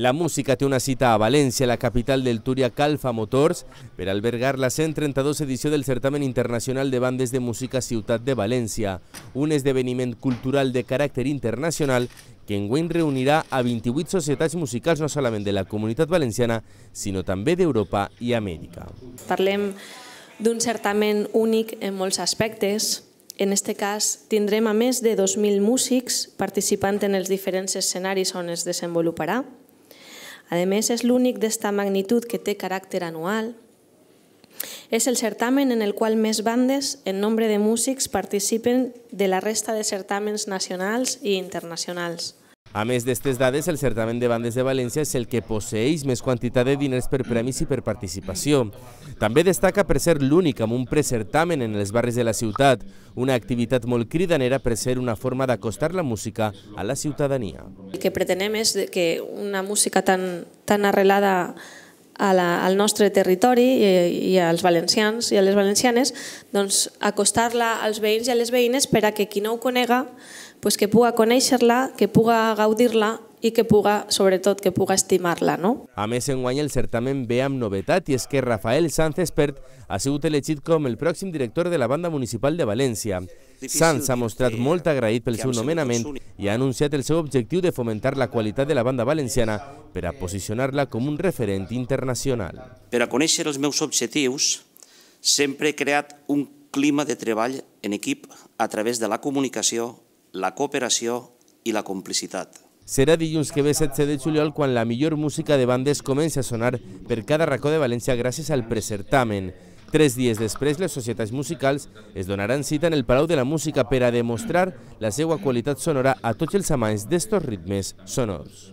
La música té una cita a València, la capital del Túria Calfa Motors, per albergar la 132 edició del Certamen Internacional de Bandes de Música Ciutat de València, un esdeveniment cultural de caràcter internacional que enguany reunirà a 28 societats musicals no solament de la comunitat valenciana, sinó també d'Europa i Amèrica. Parlem d'un certamen únic en molts aspectes. En aquest cas, tindrem a més de 2.000 músics participant en els diferents escenaris on es desenvoluparà. A més, és l'únic d'esta magnitud que té caràcter anual. És el certamen en el qual més bandes en nombre de músics participen de la resta de certàmens nacionals i internacionals. A més d'aquestes dades, el certamen de bandes de València és el que posseix més quantitat de diners per premis i per participació. També destaca per ser l'únic amb un precertamen en els barris de la ciutat, una activitat molt cridanera per ser una forma d'acostar la música a la ciutadania. El que pretenem és que una música tan, tan arrelada a la, al nostre territori i, i als valencians i a les valencianes, doncs acostar-la als veïns i a les veïnes per a que qui no ho conega pues que puga conèixer-la, que puga gaudir-la i que puga, sobretot, que puga estimar-la. No? A més, enguany el certamen ve amb novetat i és que Rafael Sanz Espert ha sigut elegit com el pròxim director de la banda municipal de València. Sanz ha mostrat molt agraït pel seu nomenament i ha anunciat el seu objectiu de fomentar la qualitat de la banda valenciana per a posicionar-la com un referent internacional. Per a conèixer els meus objectius, sempre he creat un clima de treball en equip a través de la comunicació, la cooperació i la complicitat. Serà dilluns que ve 17 de juliol quan la millor música de bandes comença a sonar per cada racó de València gràcies al presertamen. Tres dies després, les societats musicals es donaran cita en el Palau de la Música per a demostrar la seva qualitat sonora a tots els amants d'estos ritmes sonors.